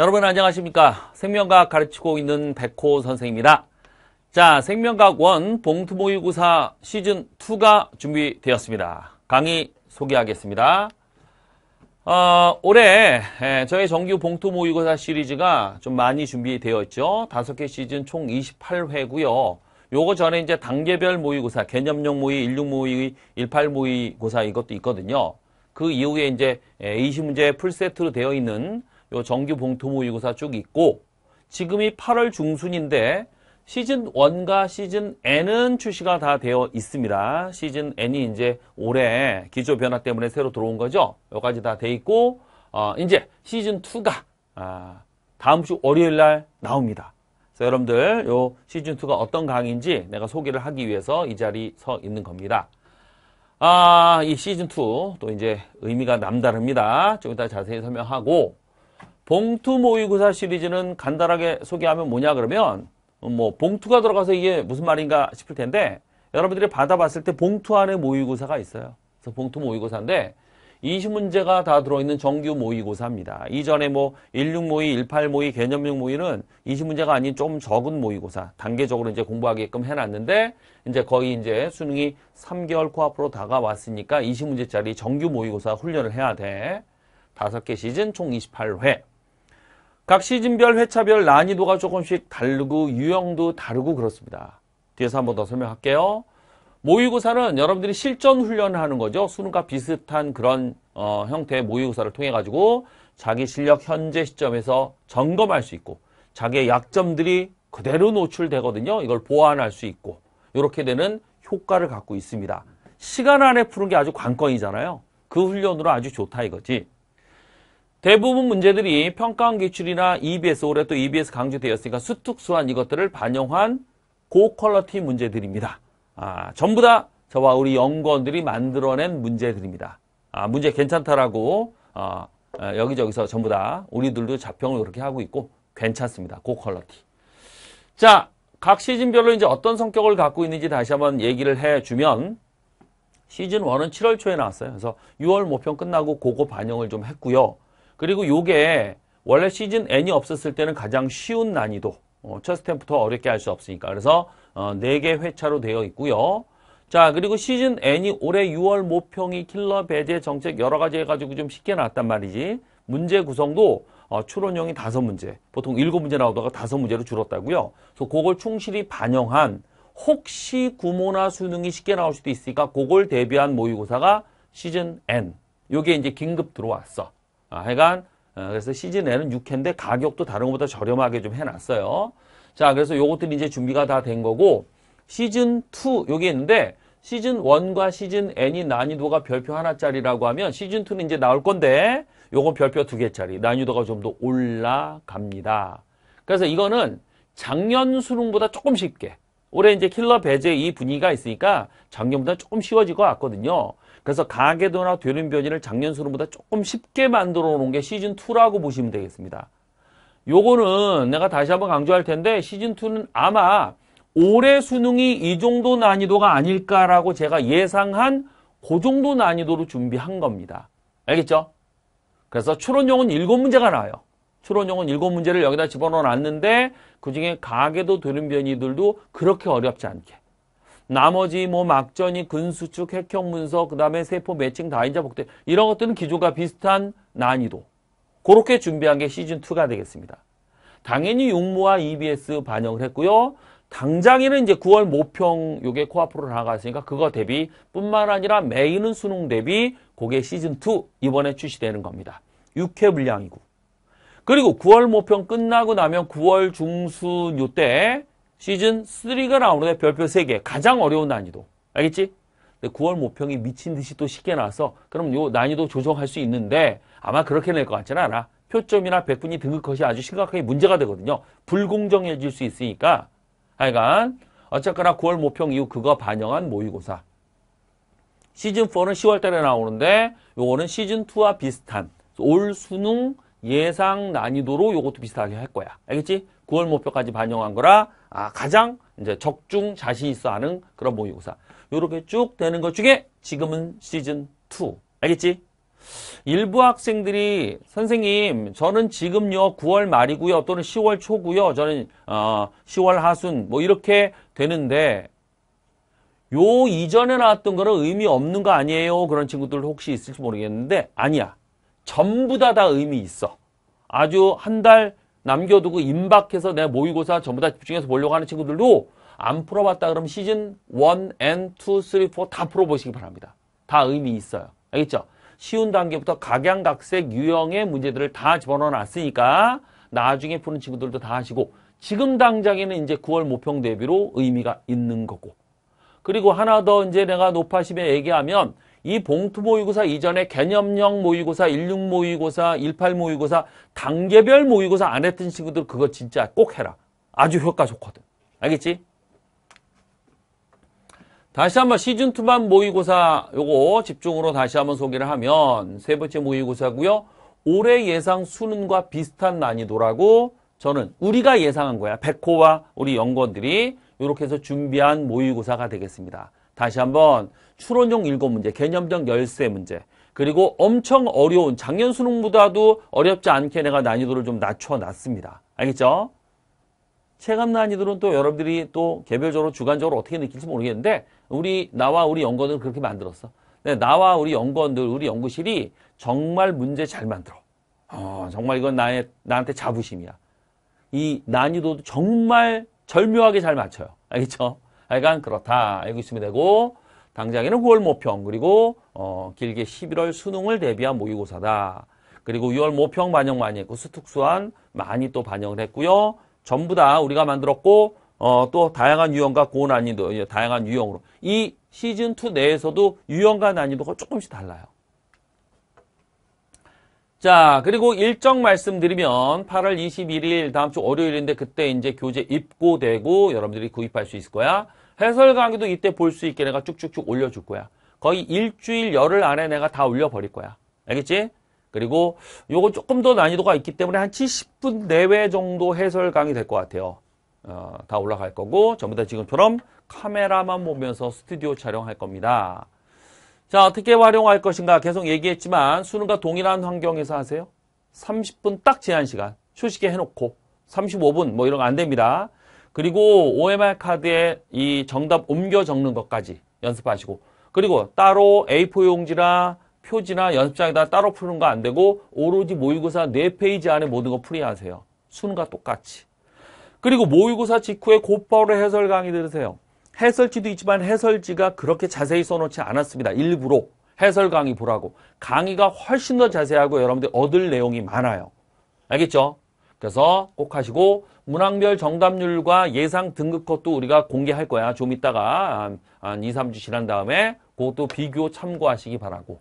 여러분 안녕하십니까 생명과학 가르치고 있는 백호 선생입니다 자 생명과학 1 봉투 모의고사 시즌2가 준비되었습니다 강의 소개하겠습니다 어, 올해 예, 저희 정규 봉투 모의고사 시리즈가 좀 많이 준비되어 있죠 다섯 개 시즌 총 28회고요 요거 전에 이제 단계별 모의고사 개념용 모의, 16 모의, 18 모의고사 이것도 있거든요 그 이후에 이제 2 예, 0문제 풀세트로 되어 있는 요 정규 봉투 모의고사 쭉 있고 지금이 8월 중순인데 시즌 1과 시즌 N은 출시가 다 되어 있습니다. 시즌 N이 이제 올해 기조 변화 때문에 새로 들어온 거죠. 여기까지 다 돼 있고 어, 이제 시즌 2가 아, 다음 주 월요일 날 나옵니다. 그래서 여러분들 요 시즌 2가 어떤 강의인지 내가 소개를 하기 위해서 이 자리 서 있는 겁니다. 아, 이 시즌 2 또 이제 의미가 남다릅니다. 좀 이따 자세히 설명하고 봉투 모의고사 시리즈는 간단하게 소개하면 뭐냐 그러면 음, 뭐 봉투가 들어가서 이게 무슨 말인가 싶을 텐데 여러분들이 받아봤을 때 봉투 안에 모의고사가 있어요. 그래서 봉투 모의고사인데 20문제가 다 들어있는 정규 모의고사입니다. 이전에 뭐 16모의, 18모의, 개념형 모의는 20문제가 아닌 좀 적은 모의고사 단계적으로 이제 공부하게끔 해놨는데 이제 거의 이제 수능이 3개월 코앞으로 다가왔으니까 20문제짜리 정규 모의고사 훈련을 해야 돼. 5개 시즌 총 28회. 각 시즌별 회차별 난이도가 조금씩 다르고 유형도 다르고 그렇습니다. 뒤에서 한 번 더 설명할게요. 모의고사는 여러분들이 실전 훈련하는 을 거죠. 수능과 비슷한 그런 어, 형태의 모의고사를 통해 가지고 자기 실력 현재 시점에서 점검할 수 있고 자기의 약점들이 그대로 노출되거든요. 이걸 보완할 수 있고 이렇게 되는 효과를 갖고 있습니다. 시간 안에 푸는 게 아주 관건이잖아요. 그 훈련으로 아주 좋다 이거지. 대부분 문제들이 평가원 기출이나 EBS, 올해 또 EBS 강조되었으니까 수특수한 이것들을 반영한 고퀄러티 문제들입니다. 아, 전부 다 저와 우리 연구원들이 만들어낸 문제들입니다. 아, 문제 괜찮다라고 어, 여기저기서 전부 다 우리들도 자평을 그렇게 하고 있고 괜찮습니다. 고퀄러티. 자, 각 시즌별로 이제 어떤 성격을 갖고 있는지 다시 한번 얘기를 해주면 시즌 1은 7월 초에 나왔어요. 그래서 6월 모평 끝나고 그거 반영을 좀 했고요. 그리고 요게 원래 시즌 N이 없었을 때는 가장 쉬운 난이도. 어, 첫 스텝부터 어렵게 할 수 없으니까. 그래서 어, 4개 회차로 되어 있고요. 자, 그리고 시즌 N이 올해 6월 모평이 킬러 배제 정책 여러 가지 해가지고 좀 쉽게 나왔단 말이지. 문제 구성도 어, 추론형이 5 문제, 보통 7 문제 나오다가 5 문제로 줄었다고요. 그래서 그걸 충실히 반영한 혹시 구모나 수능이 쉽게 나올 수도 있으니까 그걸 대비한 모의고사가 시즌 N. 요게 이제 긴급 들어왔어. 아, 하여간 어, 그래서 시즌에는 6회인데 가격도 다른 것보다 저렴하게 좀 해놨어요. 자 그래서 요것들이 이제 준비가 다 된 거고 시즌 2 여기 있는데 시즌 1과 시즌 N이 난이도가 별표 하나짜리라고 하면 시즌 2는 이제 나올 건데 요건 별표 두 개짜리 난이도가 좀 더 올라갑니다. 그래서 이거는 작년 수능보다 조금 쉽게 올해 이제 킬러 배제 이 분위기가 있으니까 작년보다 조금 쉬워질 것 같거든요. 그래서 가계도나 되는변이를 작년 수능보다 조금 쉽게 만들어 놓은 게 시즌2라고 보시면 되겠습니다. 요거는 내가 다시 한번 강조할 텐데 시즌2는 아마 올해 수능이 이 정도 난이도가 아닐까라고 제가 예상한 그 정도 난이도로 준비한 겁니다. 알겠죠? 그래서 추론용은 7문제가 나와요. 추론용은 7문제를 여기다 집어넣어 놨는데 그중에 가계도 되는 변이들도 그렇게 어렵지 않게 나머지 뭐 막전이 근수축 핵형 문서 그다음에 세포 매칭 다인자 복대 이런 것들은 기존과 비슷한 난이도 그렇게 준비한 게 시즌 2가 되겠습니다. 당연히 육모와 EBS 반영을 했고요. 당장에는 이제 9월 모평 요게 코앞으로 나가갔으니까 그거 대비 뿐만 아니라 메인은 수능 대비 고게 시즌 2 이번에 출시되는 겁니다. 6회 분량이고 그리고 9월 모평 끝나고 나면 9월 중순 요때 시즌 3가 나오는데 별표 3개. 가장 어려운 난이도. 알겠지? 9월 모평이 미친 듯이 또 쉽게 나와서 그럼 요 난이도 조정할 수 있는데 아마 그렇게 낼 것 같지는 않아. 표점이나 백분위 등급컷이 아주 심각하게 문제가 되거든요. 불공정해질 수 있으니까. 하여간 어쨌거나 9월 모평 이후 그거 반영한 모의고사. 시즌4는 10월 달에 나오는데 요거는 시즌2와 비슷한 올 수능 예상 난이도로 이것도 비슷하게 할 거야. 알겠지? 9월 목표까지 반영한 거라 아, 가장 이제 적중 자신 있어 하는 그런 모의고사. 이렇게쭉 되는 것 중에 지금은 시즌 2. 알겠지? 일부 학생들이 선생님 저는 지금요 9월 말이고요 또는 10월 초고요 저는 어, 10월 하순 뭐 이렇게 되는데 요 이전에 나왔던 거는 의미 없는 거 아니에요 그런 친구들 혹시 있을지 모르겠는데 아니야 전부 다 다 의미 있어. 아주 한 달 남겨두고 임박해서 내 모의고사 전부 다 집중해서 보려고 하는 친구들도 안 풀어봤다 그러면 시즌 1, N, 2, 3, 4 다 풀어보시기 바랍니다. 다 의미 있어요. 알겠죠? 쉬운 단계부터 각양각색 유형의 문제들을 다 집어넣어놨으니까 나중에 푸는 친구들도 다 하시고 지금 당장에는 이제 9월 모평 대비로 의미가 있는 거고 그리고 하나 더 이제 내가 노파심에 얘기하면 이 봉투 모의고사 이전에 개념형 모의고사, 16 모의고사, 18 모의고사, 단계별 모의고사 안 했던 친구들 그거 진짜 꼭 해라. 아주 효과 좋거든. 알겠지? 다시 한번 시즌2만 모의고사 요거 집중으로 다시 한번 소개를 하면 세 번째 모의고사고요. 올해 예상 수능과 비슷한 난이도라고 저는 우리가 예상한 거야. 백호와 우리 연구원들이 이렇게 해서 준비한 모의고사가 되겠습니다. 다시 한번 추론형 일곱 문제 개념적 열세 문제 그리고 엄청 어려운 작년 수능보다도 어렵지 않게 내가 난이도를 좀 낮춰놨습니다. 알겠죠? 체감 난이도는 또 여러분들이 또 개별적으로 주관적으로 어떻게 느낄지 모르겠는데 우리 나와 우리 연구원들 그렇게 만들었어. 나와 우리 연구원들 우리 연구실이 정말 문제 잘 만들어. 어, 정말 이건 나의 나한테 자부심이야. 이 난이도도 정말 절묘하게 잘 맞춰요. 알겠죠? 하여간 그렇다 알고 있으면 되고 당장에는 9월 모평 그리고 어, 길게 11월 수능을 대비한 모의고사다. 그리고 6월 모평 반영 많이 했고 수특수한 많이 또 반영을 했고요. 전부 다 우리가 만들었고 어, 또 다양한 유형과 고난이도 예, 다양한 유형으로 이 시즌 2 내에서도 유형과 난이도가 조금씩 달라요. 자, 그리고 일정 말씀드리면 8월 21일 다음 주 월요일인데 그때 이제 교재 입고되고 여러분들이 구입할 수 있을 거야. 해설 강의도 이때 볼 수 있게 내가 쭉쭉쭉 올려줄 거야. 거의 일주일, 열흘 안에 내가 다 올려버릴 거야. 알겠지? 그리고 요거 조금 더 난이도가 있기 때문에 한 70분 내외 정도 해설 강의 될 것 같아요. 어, 다 올라갈 거고 전부 다 지금처럼 카메라만 보면서 스튜디오 촬영할 겁니다. 자 어떻게 활용할 것인가 계속 얘기했지만 수능과 동일한 환경에서 하세요. 30분 딱 제한 시간 휴식에 해놓고 35분 뭐 이런 거 안 됩니다. 그리고 OMR 카드에 이 정답 옮겨 적는 것까지 연습하시고 그리고 따로 A4 용지나 표지나 연습장에다 따로 푸는 거 안 되고 오로지 모의고사 4페이지 안에 모든 거 풀이하세요. 수능과 똑같이. 그리고 모의고사 직후에 곧바로 해설 강의 들으세요. 해설지도 있지만 해설지가 그렇게 자세히 써놓지 않았습니다. 일부러 해설 강의 보라고. 강의가 훨씬 더 자세하고 여러분들 얻을 내용이 많아요. 알겠죠? 그래서 꼭 하시고 문항별 정답률과 예상 등급컷도 우리가 공개할 거야. 좀 이따가 한, 한 2, 3주 지난 다음에 그것도 비교 참고하시기 바라고.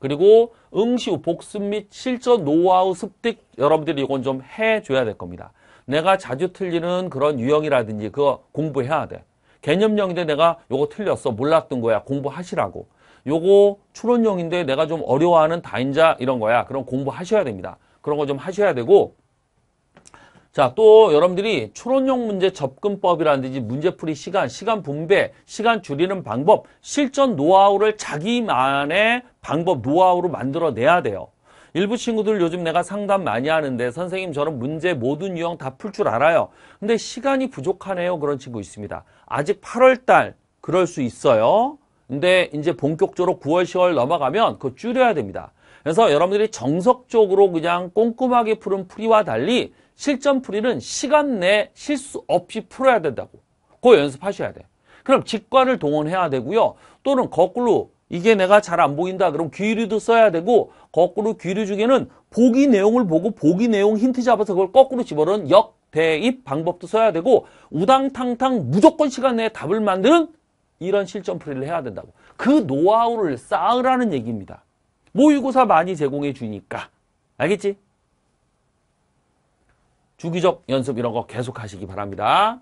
그리고 응시후 복습 및 실전 노하우 습득 여러분들이 이건 좀 해줘야 될 겁니다. 내가 자주 틀리는 그런 유형이라든지 그거 공부해야 돼. 개념형인데 내가 요거 틀렸어. 몰랐던 거야. 공부하시라고. 요거 추론형인데 내가 좀 어려워하는 다인자 이런 거야. 그럼 공부하셔야 됩니다. 그런 거 좀 하셔야 되고 자, 또 여러분들이 추론용 문제 접근법이라든지 문제풀이 시간, 시간 분배, 시간 줄이는 방법, 실전 노하우를 자기만의 방법, 노하우로 만들어내야 돼요. 일부 친구들 요즘 내가 상담 많이 하는데 선생님 저는 문제 모든 유형 다 풀 줄 알아요. 근데 시간이 부족하네요. 그런 친구 있습니다. 아직 8월달 그럴 수 있어요. 근데 이제 본격적으로 9월, 10월 넘어가면 그거 줄여야 됩니다. 그래서 여러분들이 정석적으로 그냥 꼼꼼하게 푸는 풀이와 달리 실전풀이는 시간 내 실수 없이 풀어야 된다고. 그거 연습하셔야 돼. 그럼 직관을 동원해야 되고요. 또는 거꾸로 이게 내가 잘 안 보인다 그럼 귀리도 써야 되고 거꾸로 귀리 중에는 보기 내용을 보고 보기 내용 힌트 잡아서 그걸 거꾸로 집어넣은 역대입 방법도 써야 되고 우당탕탕 무조건 시간 내에 답을 만드는 이런 실전풀이를 해야 된다고 그 노하우를 쌓으라는 얘기입니다 모의고사 많이 제공해 주니까 알겠지? 주기적 연습 이런 거 계속 하시기 바랍니다.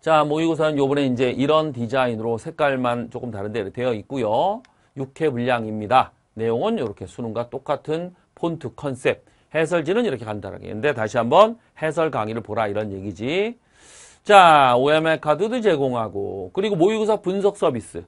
자, 모의고사는 요번에 이제 이런 디자인으로 색깔만 조금 다른데 되어 있고요. 6회 분량입니다. 내용은 이렇게 수능과 똑같은 폰트 컨셉. 해설지는 이렇게 간단하게. 근데 다시 한번 해설 강의를 보라 이런 얘기지. 자, OML 카드도 제공하고 그리고 모의고사 분석 서비스.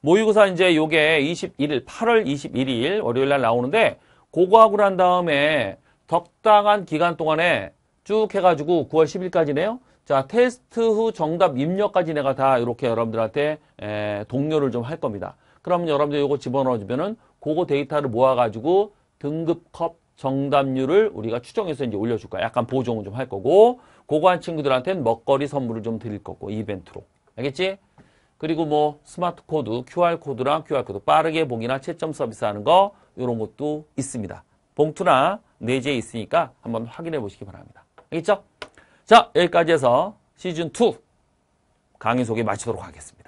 모의고사 이제 요게 21일 8월 21일 월요일 날 나오는데 고거 하고 난 다음에 적당한 기간 동안에 쭉 해가지고 9월 10일까지네요. 자, 테스트 후 정답 입력까지 내가 다 이렇게 여러분들한테 에, 동료를 좀 할 겁니다. 그러면 여러분들 이거 집어넣어주면은 그거 데이터를 모아가지고 등급컵 정답률을 우리가 추정해서 이제 올려줄 거야. 약간 보정을 좀 할 거고, 고거한 친구들한테는 먹거리 선물을 좀 드릴 거고, 이벤트로. 알겠지? 그리고 뭐 스마트 코드, QR 코드랑 QR 코드 빠르게 봉이나 채점 서비스 하는 거 이런 것도 있습니다. 봉투나 내재에 네 있으니까 한번 확인해 보시기 바랍니다. 알겠죠? 자, 여기까지 해서 시즌2 강의 소개 마치도록 하겠습니다.